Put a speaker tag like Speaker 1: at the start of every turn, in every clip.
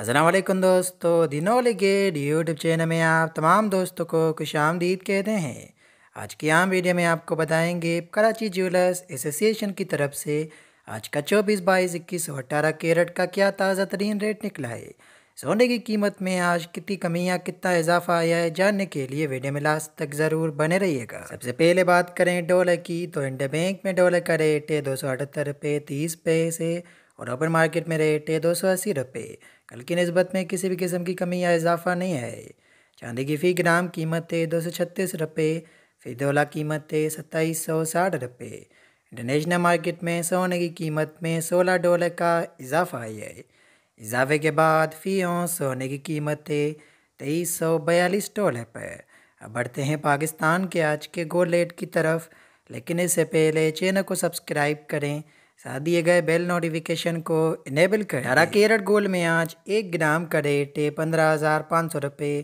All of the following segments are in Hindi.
Speaker 1: असलम दोस्तों दिनों लिगेड यूट्यूब चैनल में आप तमाम दोस्तों को खुश आमदीद कहते हैं आज की आम वीडियो में आपको बताएंगे कराची ज्वेलर्स एसोसिएशन की तरफ से आज का चौबीस बाईस इक्कीस सौ अट्ठारह कैरेट का क्या ताज़ा तरीन रेट निकला है सोने की कीमत में आज कितनी कमी या कितना इजाफा आया है जानने के लिए वीडियो में लास्ट तक ज़रूर बने रहिएगा सबसे पहले बात करें डॉलर की तो इंडिया बैंक में डॉलर का रेट है दो सौ अठहत्तर रुपये तीस पैसे और ओपन मार्केट में रेट है दो सौ अस्सी रुपये कल की नस्बत में किसी भी किस्म की कमी या इजाफा नहीं है चांदी की फ़ी ग्राम कीमत है दो सौ छत्तीस रुपये फी दोला कीमत है सत्ताईस सौ साठ रुपये इंटरनेशनल मार्केट में सोने की कीमत में सोलह डॉलर का इजाफा है इजाफे के बाद फ़ी औस सोने की कीमत है तेईस सौ बयालीस डॉलर पर अब बढ़ते हैं पाकिस्तान के आज के गोल्ड रेट की तरफ लेकिन इससे पहले चैनल को सब्सक्राइब करें साथ दिए गए बेल नोटिफिकेशन को इनेबल कर हरा केरट गोल में आज एक ग्राम का रेट है पंद्रह हज़ार पाँच सौ रुपये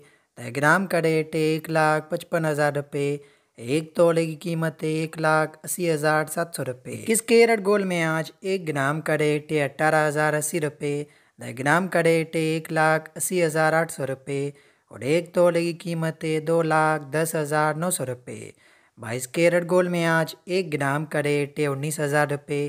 Speaker 1: ढाई ग्राम का रेट है एक लाख पचपन हज़ार रुपये एक तोले की कीमत है एक लाख अस्सी हज़ार सात सौ रुपये किस केरट गोल में आज एक ग्राम का रेट है अट्ठारह हज़ार अस्सी रुपये दह ग्राम का रेट है एक लाख अस्सी हज़ार आठ सौ रुपये और एक तोले की कीमत है दो लाख दस हज़ार नौ सौ रुपये बाईस केरट गोल में आज एक ग्राम का रेट है उन्नीस हज़ार रुपये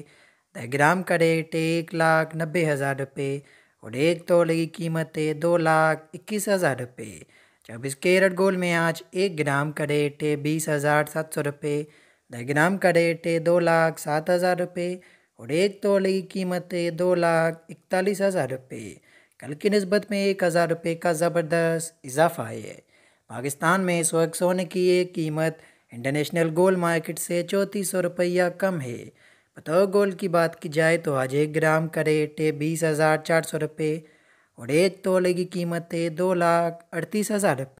Speaker 1: ग्राम का रेट एक लाख नब्बे हज़ार रुपये और एक तोले की कीमत है दो लाख इक्कीस हज़ार रुपये चौबीस कैरेट गोल्ड में आज एक ग्राम का रेट है बीस हज़ार सात सौ रुपये दस ग्राम का रेट है दो लाख सात हज़ार रुपये और एक तोले की कीमत है दो लाख इकतालीस हज़ार रुपये कल की नस्बत में एक हज़ार रुपये का ज़बरदस्त इजाफा है पाकिस्तान में इस वक्त सोने की एक कीमत इंटरनेशनल गोल्ड मार्केट से चौंतीस सौ रुपया कम है बताओ गोल की बात की जाए तो आज एक ग्राम का रेट है बीस हज़ार चार सौ रुपये और एक तोले की कीमत है दो लाख अड़तीस हज़ार रुपये